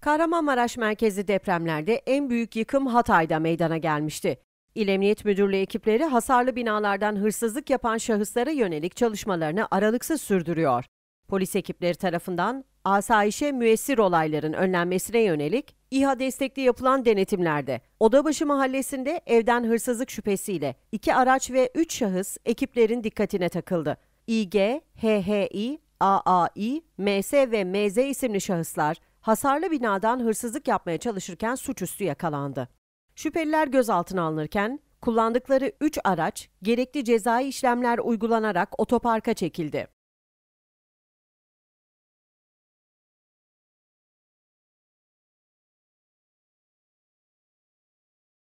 Kahramanmaraş merkezi depremlerde en büyük yıkım Hatay'da meydana gelmişti. İl Emniyet Müdürlüğü ekipleri hasarlı binalardan hırsızlık yapan şahıslara yönelik çalışmalarını aralıksız sürdürüyor. Polis ekipleri tarafından asayişe müessir olayların önlenmesine yönelik İHA destekli yapılan denetimlerde Odabaşı mahallesinde evden hırsızlık şüphesiyle iki araç ve üç şahıs ekiplerin dikkatine takıldı. İG, HHI, AAI, MS ve MZ isimli şahıslar hasarlı binadan hırsızlık yapmaya çalışırken suçüstü yakalandı. Şüpheliler gözaltına alınırken kullandıkları 3 araç gerekli cezai işlemler uygulanarak otoparka çekildi.